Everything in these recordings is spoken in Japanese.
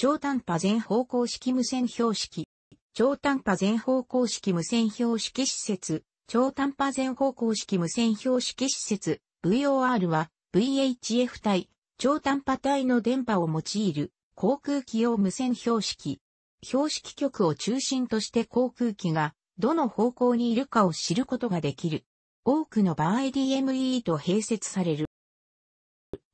超短波全方向式無線標識。超短波全方向式無線標識施設。超短波全方向式無線標識施設 VOR は VHF 帯、超短波帯の電波を用いる航空機用無線標識。標識局を中心として航空機がどの方向にいるかを知ることができる。多くの場合 DME と併設される。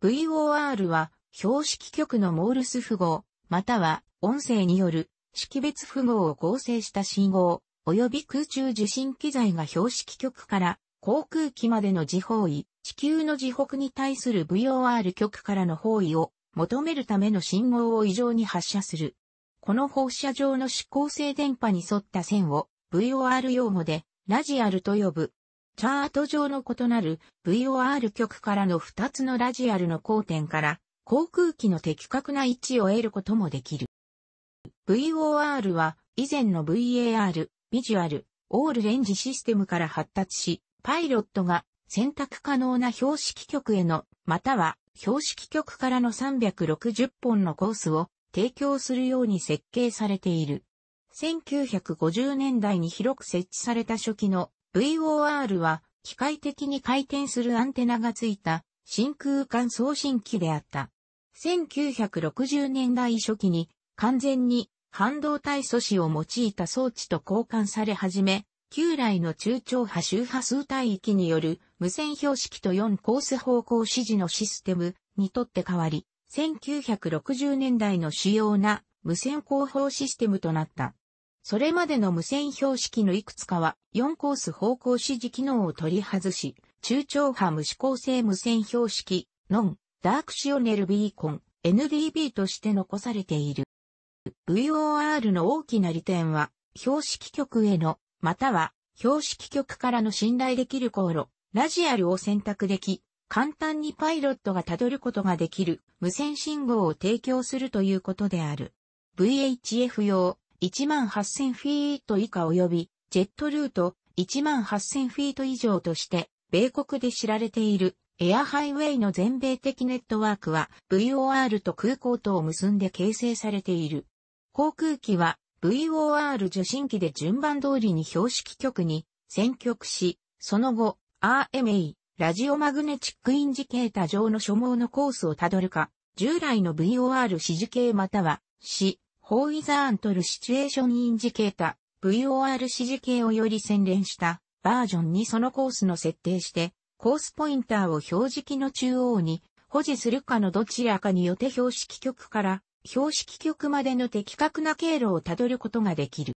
VOR は標識局のモールス符号または音声による識別符号を合成した信号、及び空中受信機材が標識局から航空機までの時方位、地球の時北に対する VOR 局からの方位を求めるための信号を異常に発射する。この放射状の指向性電波に沿った線を VOR 用語でラジアルと呼ぶ。チャート上の異なる VOR 局からの2つのラジアルの交点から航空機の的確な位置を得ることもできる。VOR は以前の VAR、ビジュアル、オールレンジシステムから発達し、パイロットが選択可能な標識局への、または標識局からの360本のコースを提供するように設計されている。1950年代に広く設置された初期の VOR は機械的に回転するアンテナがついた真空管送信機であった。1960年代初期に完全に半導体素子を用いた装置と交換され始め、旧来の中長波周波数帯域による無線標識と4コース方向指示のシステムにとって変わり、1960年代の主要な無線広報システムとなった。それまでの無線標識のいくつかは4コース方向指示機能を取り外し、中長波無指向性無線標識、ノンダークシオネルビーコン、NDB として残されている。VOR の大きな利点は、標識局への、または、標識局からの信頼できる航路、ラジアルを選択でき、簡単にパイロットがたどることができる無線信号を提供するということである。VHF 用18000フィート以下及びジェットルート18000フィート以上として米国で知られているエアハイウェイの全米的ネットワークは VOR と空港とを結んで形成されている。航空機は VOR 受信機で順番通りに標識局に選曲し、その後 RMA、ラジオマグネチックインジケータ上の所望のコースをたどるか、従来の VOR 指示系または、し、ホーイザーントルシチュエーションインジケータ、VOR 指示系をより洗練したバージョンにそのコースの設定して、コースポインターを標識の中央に保持するかのどちらかによって標識局から標識局までの的確な経路をたどることができる。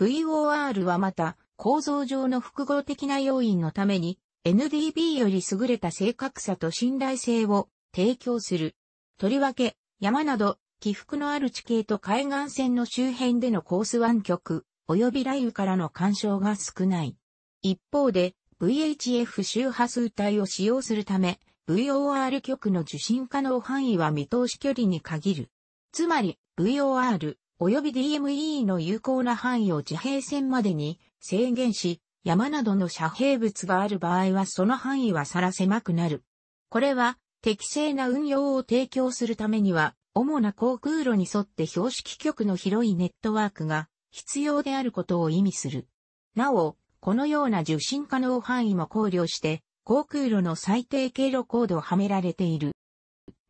VOR はまた構造上の複合的な要因のために NDB より優れた正確さと信頼性を提供する。とりわけ山など起伏のある地形と海岸線の周辺でのコース湾曲及び雷雨からの干渉が少ない。一方で VHF 周波数帯を使用するため、VOR 局の受信可能範囲は見通し距離に限る。つまり、VOR 及び DME の有効な範囲を地平線までに制限し、山などの遮蔽物がある場合はその範囲はさら狭くなる。これは適正な運用を提供するためには、主な航空路に沿って標識局の広いネットワークが必要であることを意味する。なお、このような受信可能範囲も考慮して、航空路の最低経路コードをはめられている。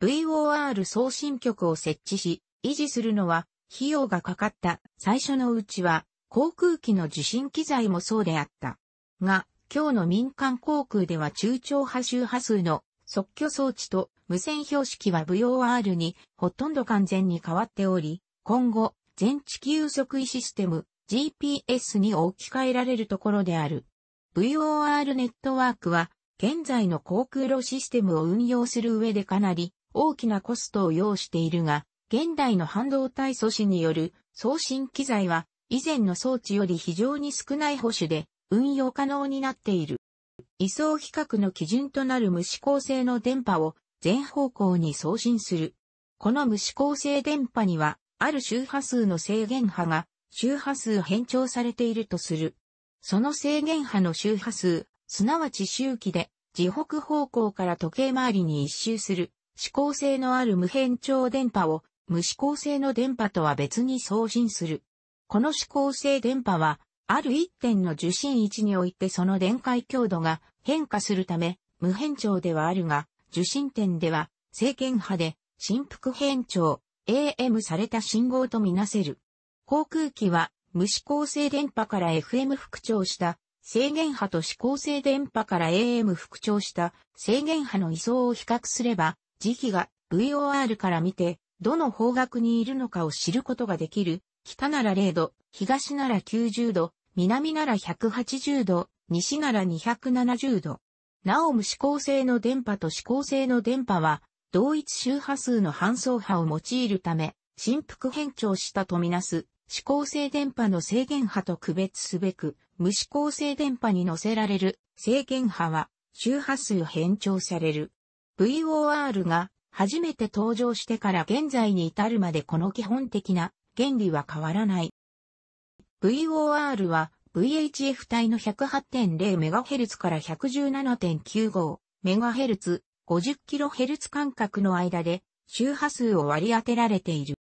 VOR 送信局を設置し、維持するのは費用がかかった最初のうちは航空機の受信機材もそうであった。が、今日の民間航空では中長波周波数の即挙装置と無線標識は VOR にほとんど完全に変わっており、今後、全地球測位システム GPS に置き換えられるところである。VOR ネットワークは、現在の航空路システムを運用する上でかなり大きなコストを要しているが、現代の半導体素子による送信機材は以前の装置より非常に少ない保守で運用可能になっている。位相比較の基準となる無指向性の電波を全方向に送信する。この無指向性電波にはある周波数の制限波が周波数変調されているとする。その制限波の周波数、すなわち周期で、自北方向から時計回りに一周する、指向性のある無変調電波を、無指向性の電波とは別に送信する。この指向性電波は、ある一点の受信位置においてその電解強度が変化するため、無変調ではあるが、受信点では、正弦波で、振幅変調、AM された信号とみなせる。航空機は無指向性電波から FM 復調した制限波と指向性電波から AM 復調した制限波の位相を比較すれば、時期が VOR から見てどの方角にいるのかを知ることができる。北なら0度、東なら90度、南なら180度、西なら270度。なお無指向性の電波と指向性の電波は、同一周波数の半層波を用いるため、振幅変調したとみなす、指向性電波の制限波と区別すべく、無指向性電波に乗せられる制限波は周波数変調される。VOR が初めて登場してから現在に至るまでこの基本的な原理は変わらない。VOR は VHF 帯の 108.0MHz から 117.95MHz、50kHz 間隔の間で周波数を割り当てられている。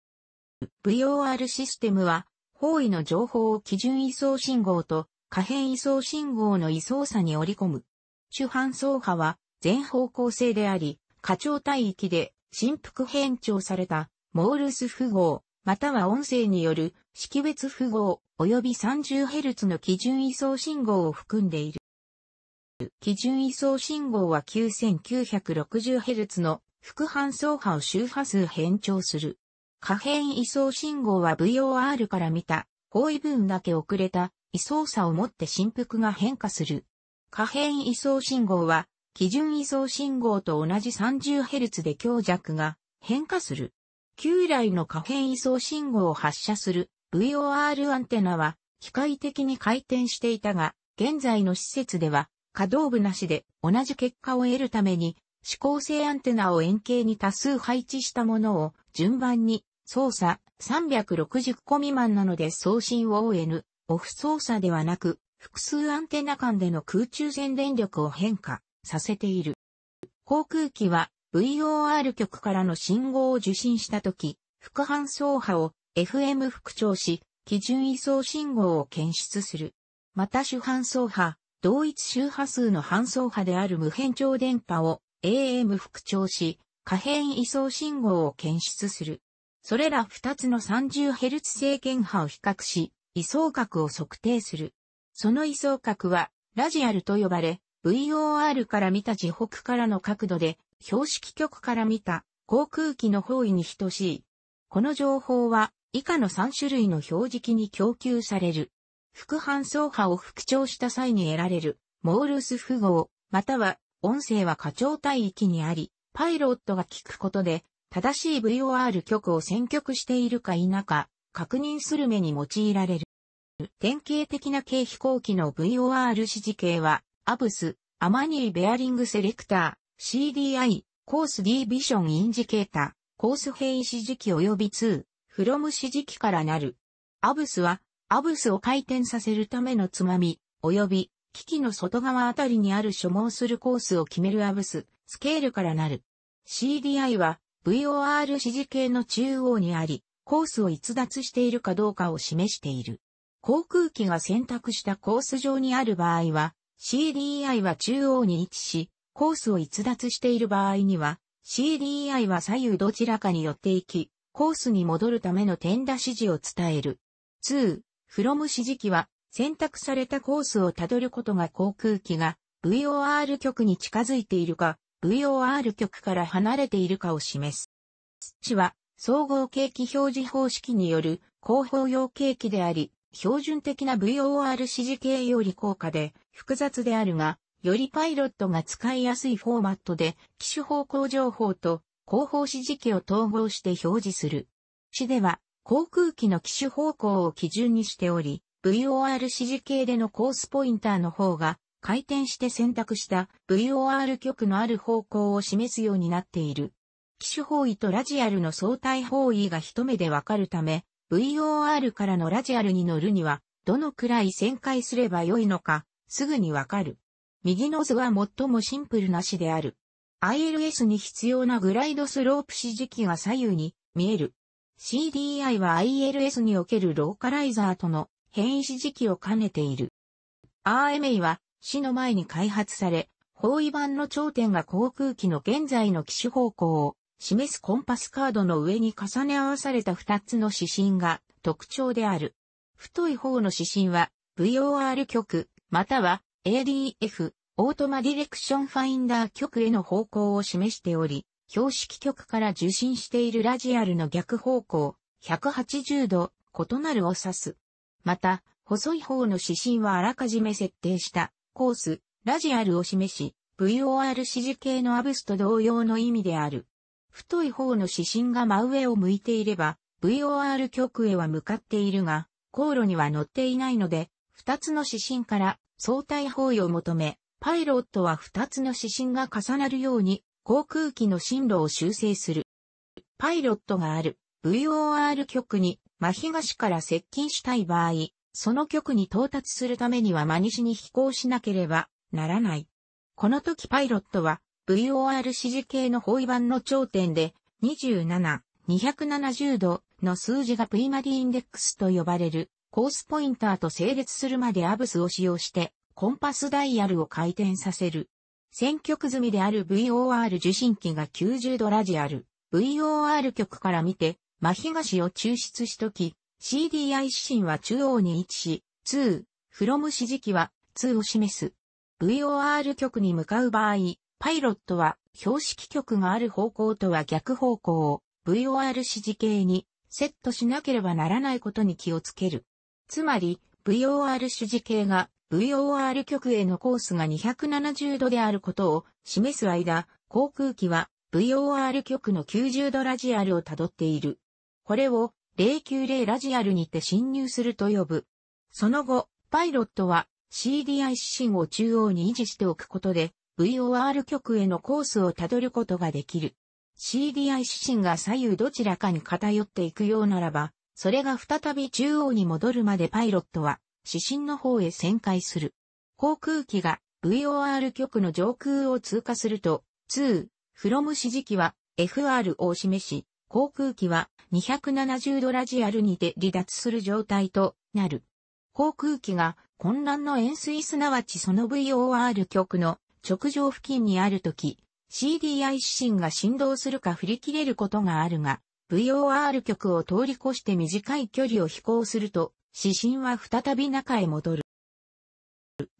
VOR システムは、方位の情報を基準位相信号と可変位相信号の位相差に織り込む。主反相波は全方向性であり、過長帯域で振幅変調されたモールス符号、または音声による識別符号及び 30Hz の基準位相信号を含んでいる。基準位相信号は 9960Hz の副反送波を周波数変調する。可変位相信号は VOR から見た、方位分だけ遅れた、位相差をもって振幅が変化する。可変位相信号は、基準位相信号と同じ 30Hz で強弱が変化する。旧来の可変位相信号を発射する VOR アンテナは、機械的に回転していたが、現在の施設では、可動部なしで同じ結果を得るために、指向性アンテナを円形に多数配置したものを順番に操作360個未満なので送信を ON、オフ操作ではなく、複数アンテナ間での空中線電力を変化させている。航空機は VOR 局からの信号を受信したとき、副反送波を FM 副調し、基準位相信号を検出する。また主反送波、同一周波数の反送波である無変調電波を AM 復調し、可変位相信号を検出する。それら2つの 30Hz 制限波を比較し、位相角を測定する。その位相角は、ラジアルと呼ばれ、VOR から見た地北からの角度で、標識局から見た航空機の方位に等しい。この情報は、以下の3種類の表示器に供給される。副反相波を復調した際に得られる、モールス符号、または音声は課長帯域にあり、パイロットが聞くことで、正しい VOR 曲を選曲しているか否か、確認する目に用いられる。典型的な軽飛行機の VOR 指示系は、アブス、アマニーベアリングセレクター、CDI、コース D ビジョンインジケータ、コース異指示器及び2、フロム指示器からなる。アブスは、アブスを回転させるためのつまみ、及び機器の外側あたりにある所望するコースを決めるアブス、スケールからなる。CDI は VOR 指示系の中央にあり、コースを逸脱しているかどうかを示している。航空機が選択したコース上にある場合は、CDI は中央に位置し、コースを逸脱している場合には、CDI は左右どちらかに寄っていき、コースに戻るための点打指示を伝える。2、フロム指示機は選択されたコースをたどることが航空機が VOR 局に近づいているか、VOR 局から離れているかを示す。市は、総合景気表示方式による広報用景気であり、標準的な VOR 指示系より高価で複雑であるが、よりパイロットが使いやすいフォーマットで、機種方向情報と広報指示器を統合して表示する。市では、航空機の機種方向を基準にしており、VOR 指示系でのコースポインターの方が回転して選択した VOR 極のある方向を示すようになっている。機種方位とラジアルの相対方位が一目でわかるため、VOR からのラジアルに乗るには、どのくらい旋回すればよいのか、すぐにわかる。右の図は最もシンプルな詞である。ILS に必要なグライドスロープ指示器が左右に見える。CDI は ILS におけるローカライザーとの変異時期を兼ねている。RMA は死の前に開発され、方位板の頂点が航空機の現在の機種方向を示すコンパスカードの上に重ね合わされた2つの指針が特徴である。太い方の指針は VOR 極または ADF オートマディレクションファインダー極への方向を示しており、標識極から受信しているラジアルの逆方向180度異なるを指す。また、細い方の指針はあらかじめ設定したコース、ラジアルを示し、VOR 指示系のアブスと同様の意味である。太い方の指針が真上を向いていれば、VOR 極へは向かっているが、航路には乗っていないので、二つの指針から相対方位を求め、パイロットは二つの指針が重なるように航空機の進路を修正する。パイロットがある VOR 局に真東から接近したい場合、その極に到達するためには真西に飛行しなければならない。この時パイロットは VOR 指示系の方位板の頂点で27、270度の数字がプリマィインデックスと呼ばれるコースポインターと整列するまでアブスを使用してコンパスダイヤルを回転させる。選曲済みである VOR 受信機が90度ラジアル、VOR 局から見て真東を抽出しとき、CDI 指針は中央に位置し、2、from 指示器は2を示す。VOR 局に向かう場合、パイロットは標識局がある方向とは逆方向を VOR 指示系にセットしなければならないことに気をつける。つまり、VOR 指示系が VOR 局へのコースが270度であることを示す間、航空機は VOR 局の90度ラジアルをたどっている。これを090ラジアルにて侵入すると呼ぶ。その後、パイロットは CDI 指針を中央に維持しておくことで VOR 局へのコースをたどることができる。CDI 指針が左右どちらかに偏っていくようならば、それが再び中央に戻るまでパイロットは指針の方へ旋回する。航空機が VOR 局の上空を通過すると、2、from 指示機は FR を示し、航空機は270度ラジアルにて離脱する状態となる。航空機が混乱の円錐すなわちその VOR 極の直上付近にあるとき、CDI 指針が振動するか振り切れることがあるが、VOR 極を通り越して短い距離を飛行すると、指針は再び中へ戻る。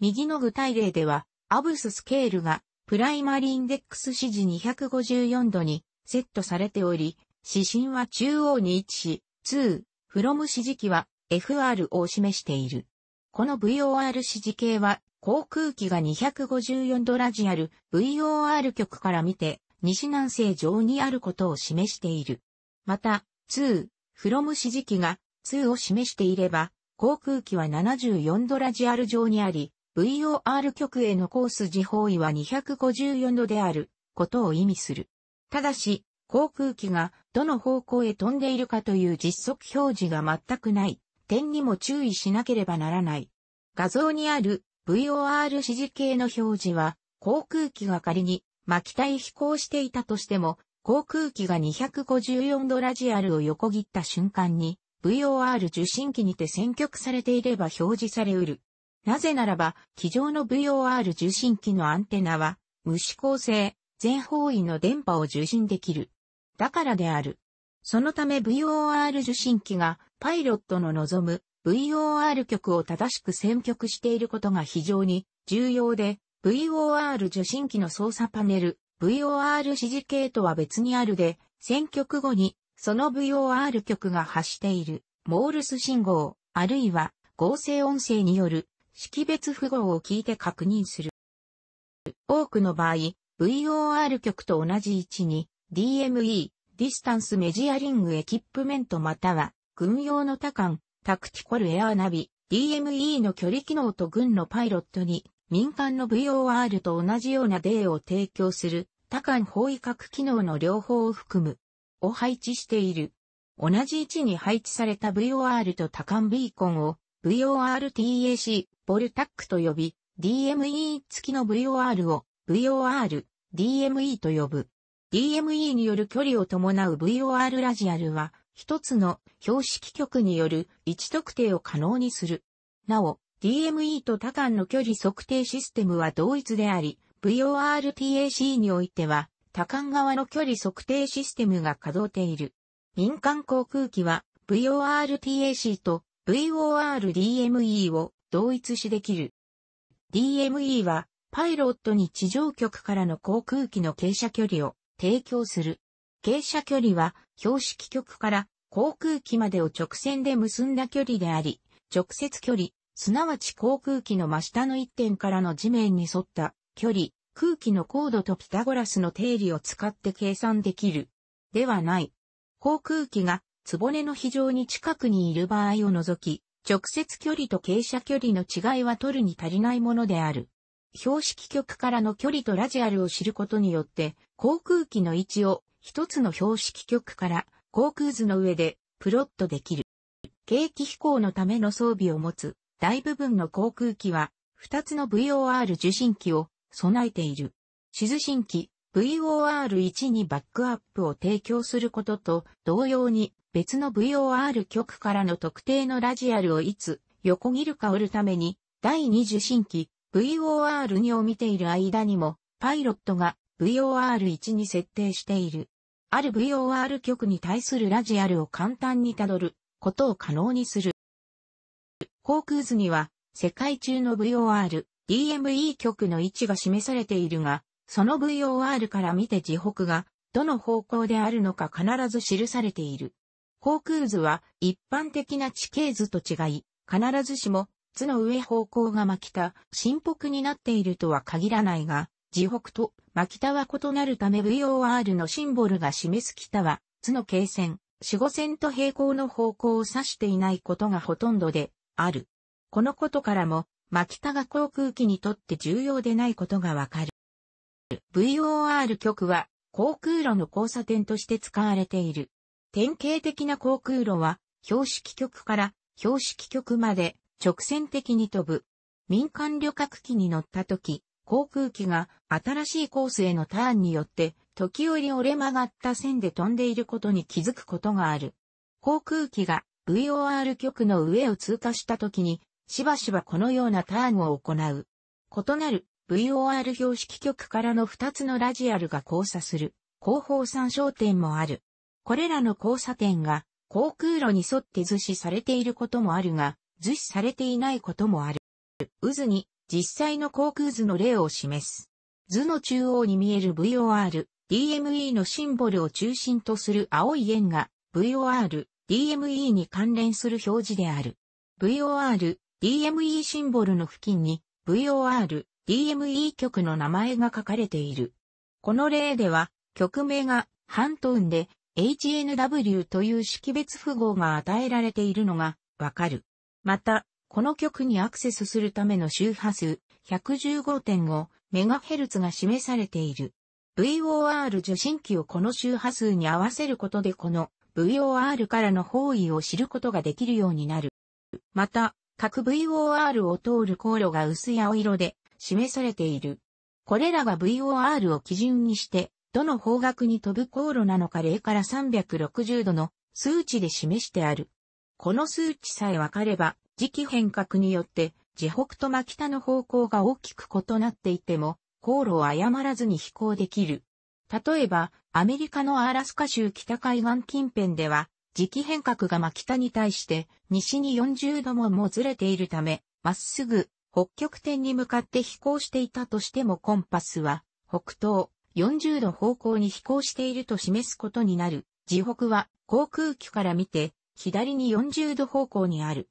右の具体例では、アブススケールがプライマリインデックス指示254度にセットされており、指針は中央に位置し、2、from 指示器は FR を示している。この VOR 指示系は、航空機が254度ラジアル VOR 局から見て、西南西上にあることを示している。また、2、from 指示器が2を示していれば、航空機は74度ラジアル上にあり、VOR 局へのコース時方位は254度であることを意味する。ただし、航空機がどの方向へ飛んでいるかという実測表示が全くない点にも注意しなければならない。画像にある VOR 指示系の表示は航空機が仮に巻き体飛行していたとしても航空機が254度ラジアルを横切った瞬間に VOR 受信機にて選曲されていれば表示されうる。なぜならば、機上の VOR 受信機のアンテナは、無指向性、全方位の電波を受信できる。だからである。そのため VOR 受信機がパイロットの望む VOR 局を正しく選曲していることが非常に重要で、VOR 受信機の操作パネル、VOR 指示系とは別にあるで、選曲後にその VOR 局が発しているモールス信号、あるいは合成音声による識別符号を聞いて確認する。多くの場合、VOR 局と同じ位置に DME、ディスタンスメジアリングエキップメントまたは、軍用の多管、タクティコルエアーナビ、DME の距離機能と軍のパイロットに、民間の VOR と同じようなデーを提供する、多管包囲核機能の両方を含む、を配置している。同じ位置に配置された VOR と多管ビーコンを、VORTAC、ボルタックと呼び、DME 付きの VOR を、VOR、DME と呼ぶ。DME による距離を伴う VOR ラジアルは、一つの標識局による位置特定を可能にする。なお、DME と他間の距離測定システムは同一であり、VORTAC においては、他間側の距離測定システムが稼働ている。民間航空機は VORTAC と VORDME を同一視できる。DME はパイロットに地上局からの航空機の傾斜距離を提供する。傾斜距離は標識局から航空機までを直線で結んだ距離であり、直接距離、すなわち航空機の真下の一点からの地面に沿った距離、空気の高度とピタゴラスの定理を使って計算できる。ではない。航空機がねの非常に近くにいる場合を除き、直接距離と傾斜距離の違いは取るに足りないものである。標識局からの距離とラジアルを知ることによって、航空機の位置を一つの標識局から航空図の上でプロットできる。景気飛行のための装備を持つ大部分の航空機は、二つの VOR 受信機を備えている。地図信機 VOR1 にバックアップを提供することと同様に別の VOR 局からの特定のラジアルをいつ横切るか折るために第二受信機 VOR2 を見ている間にも、パイロットが VOR1 に設定している。ある VOR 局に対するラジアルを簡単にたどることを可能にする。航空図には世界中の VOR、DME 局の位置が示されているが、その VOR から見て地北がどの方向であるのか必ず記されている。航空図は一般的な地形図と違い、必ずしも津の上方向が真北、新北になっているとは限らないが、地北と真北は異なるため VOR のシンボルが示す北は、津の経線、四五線と平行の方向を指していないことがほとんどで、ある。このことからも、真北が航空機にとって重要でないことがわかる。VOR 局は、航空路の交差点として使われている。典型的な航空路は、標識局から標識局まで直線的に飛ぶ。民間旅客機に乗った時、航空機が新しいコースへのターンによって、時折折れ曲がった線で飛んでいることに気づくことがある。航空機が VOR 局の上を通過した時に、しばしばこのようなターンを行う。異なる VOR 標識局からの2つのラジアルが交差する後方参照点もある。これらの交差点が航空路に沿って図示されていることもあるが、図示されていないこともある。渦に実際の航空図の例を示す。図の中央に見える VOR、DME のシンボルを中心とする青い円が VOR、DME に関連する表示である。VOR、DME シンボルの付近に VOR、DME 局の名前が書かれている。この例では、局名がハントンで HNW という識別符号が与えられているのがわかる。また、この曲にアクセスするための周波数 115.5MHz が示されている。VOR 受信機をこの周波数に合わせることでこの VOR からの方位を知ることができるようになる。また、各 VOR を通る航路が薄い青色で示されている。これらが VOR を基準にして、どの方角に飛ぶ航路なのか0から360度の数値で示してある。この数値さえわかれば、時期変革によって、自北と真北の方向が大きく異なっていても、航路を誤らずに飛行できる。例えば、アメリカのアラスカ州北海岸近辺では、時期変革が真北に対して西に40度ももずれているため、まっすぐ北極点に向かって飛行していたとしてもコンパスは北東40度方向に飛行していると示すことになる。地北は航空機から見て左に40度方向にある。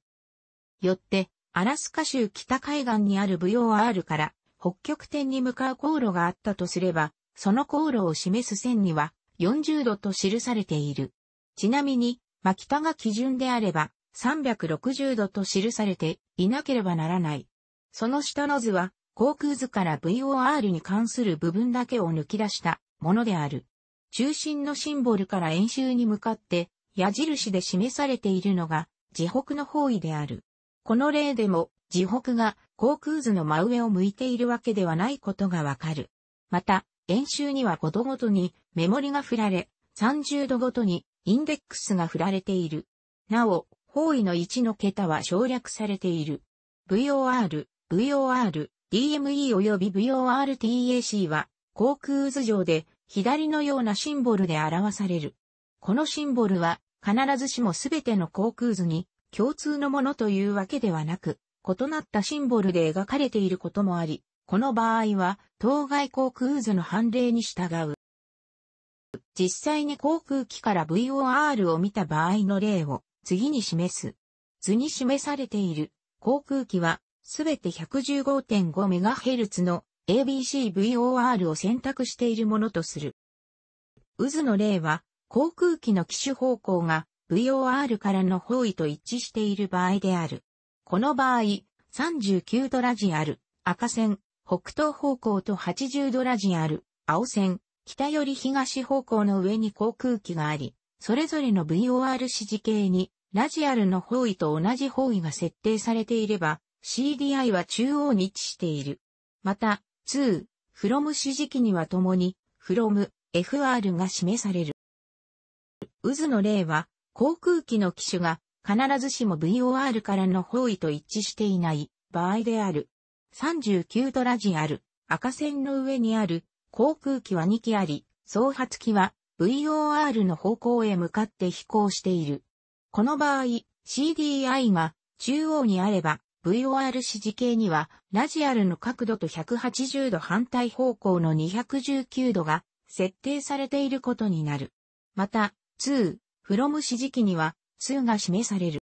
よって、アラスカ州北海岸にある VOR から北極点に向かう航路があったとすれば、その航路を示す線には40度と記されている。ちなみに、真北が基準であれば360度と記されていなければならない。その下の図は航空図から VOR に関する部分だけを抜き出したものである。中心のシンボルから円周に向かって矢印で示されているのが、自北の方位である。この例でも、自北が航空図の真上を向いているわけではないことがわかる。また、演習には5度ごとにメモリが振られ、30度ごとにインデックスが振られている。なお、方位の1の桁は省略されている。VOR、VOR、DME 及び VORTAC は航空図上で左のようなシンボルで表される。このシンボルは必ずしもすべての航空図に共通のものというわけではなく、異なったシンボルで描かれていることもあり、この場合は、当該航空図の判例に従う。実際に航空機から VOR を見た場合の例を次に示す。図に示されている航空機はすべて 115.5MHz の ABCVOR を選択しているものとする。渦の例は航空機の機種方向が VOR からの方位と一致している場合である。この場合、39度ラジアル、赤線、北東方向と80度ラジアル、青線、北より東方向の上に航空機があり、それぞれの VOR 指示系にラジアルの方位と同じ方位が設定されていれば、CDI は中央に位置している。また、2、from 指示機には共に、from、FR が示される。渦の例は、航空機の機種が必ずしも VOR からの方位と一致していない場合である。39度ラジアル、赤線の上にある航空機は2機あり、総発機は VOR の方向へ向かって飛行している。この場合、CDI が中央にあれば、VOR 指示系には、ラジアルの角度と180度反対方向の219度が設定されていることになる。また、2、from 指示器には、2が示される。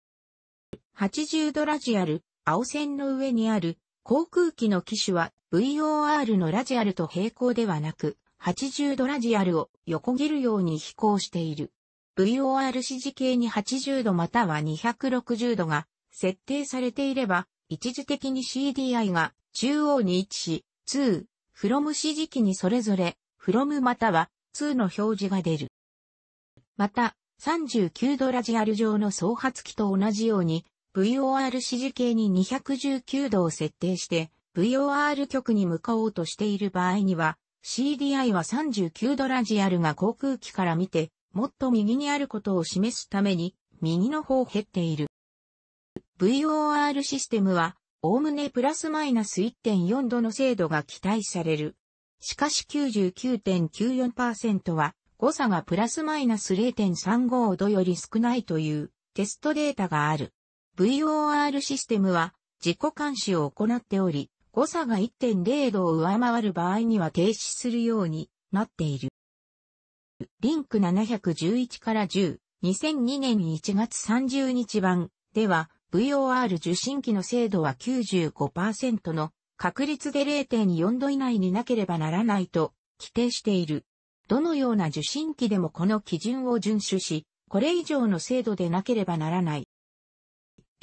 80度ラジアル、青線の上にある、航空機の機種は VOR のラジアルと平行ではなく、80度ラジアルを横切るように飛行している。VOR 指示系に80度または260度が設定されていれば、一時的に CDI が中央に位置し、2、from 指示器にそれぞれ、from または2の表示が出る。また、39度ラジアル上の総発機と同じように、VOR 指示系に219度を設定して、VOR 局に向かおうとしている場合には、CDI は39度ラジアルが航空機から見て、もっと右にあることを示すために、右の方を減っている。VOR システムは、おおむねプラスマイナス1.4度の精度が期待される。しかし99.94%は、誤差がプラスマイナス0.35度より少ないというテストデータがある。VOR システムは自己監視を行っており、誤差が1.0度を上回る場合には停止するようになっている。リンク711から10、2002年1月30日版では VOR 受信機の精度は95%の確率で0.4度以内になければならないと規定している。どのような受信機でもこの基準を遵守し、これ以上の精度でなければならない。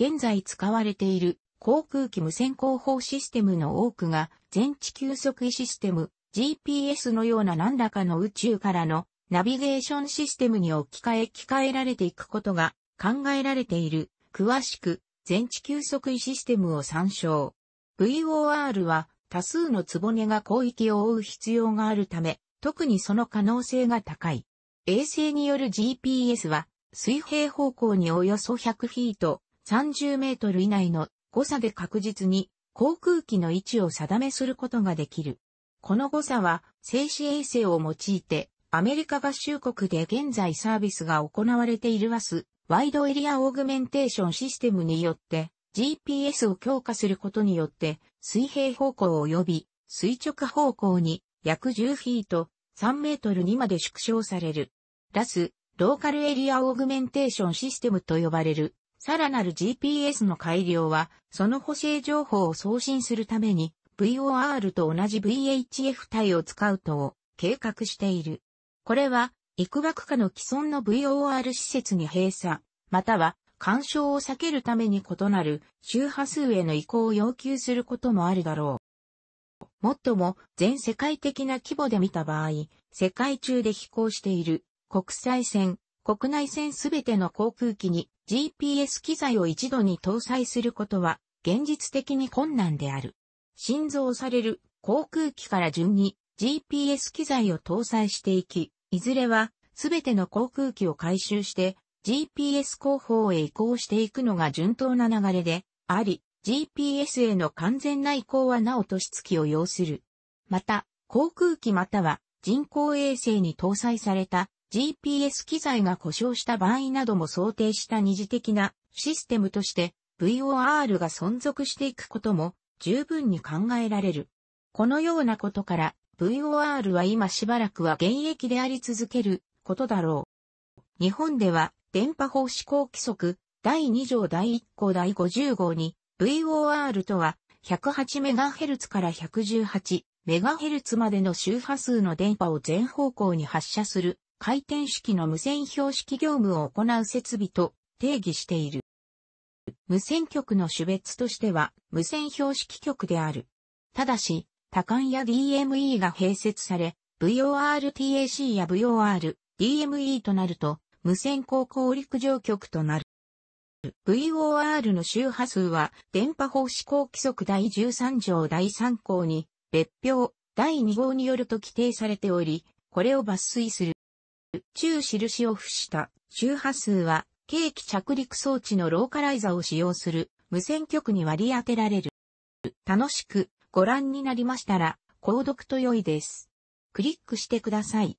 現在使われている航空機無線広報システムの多くが全地球測位システム GPS のような何らかの宇宙からのナビゲーションシステムに置き換え置き換えられていくことが考えられている。詳しく全地球測位システムを参照。VOR は多数の壺ぼが広域を覆う必要があるため、特にその可能性が高い。衛星による GPS は、水平方向におよそ100フィート、30メートル以内の誤差で確実に航空機の位置を定めすることができる。この誤差は、静止衛星を用いて、アメリカ合衆国で現在サービスが行われているワス、ワイドエリアオーグメンテーションシステムによって、GPS を強化することによって、水平方向及び垂直方向に約10フィート、3メートルにまで縮小される。ラス、ローカルエリアオーグメンテーションシステムと呼ばれる、さらなる GPS の改良は、その補正情報を送信するために、VOR と同じ VHF 体を使うとを計画している。これは、幾枠下の既存の VOR 施設に閉鎖、または干渉を避けるために異なる周波数への移行を要求することもあるだろう。もっとも全世界的な規模で見た場合、世界中で飛行している国際線、国内線すべての航空機に GPS 機材を一度に搭載することは現実的に困難である。心臓される航空機から順に GPS 機材を搭載していき、いずれはすべての航空機を回収して GPS 広報へ移行していくのが順当な流れであり、GPS への完全な移行はなお年月を要する。また、航空機または人工衛星に搭載された GPS 機材が故障した場合なども想定した二次的なシステムとして VOR が存続していくことも十分に考えられる。このようなことから VOR は今しばらくは現役であり続けることだろう。日本では電波法施行規則第2条第1項第50号に VOR とは 108MHz から 118MHz までの周波数の電波を全方向に発射する回転式の無線標識業務を行う設備と定義している。無線局の種別としては無線標識局である。ただし、多感や DME が併設され、VORTAC や VOR、DME となると、無線高校陸上局となる。VOR の周波数は、電波法施行規則第13条第3項に、別表、第2号によると規定されており、これを抜粋する。中印を付した周波数は、軽器着陸装置のローカライザを使用する無線局に割り当てられる。楽しくご覧になりましたら、購読と良いです。クリックしてください。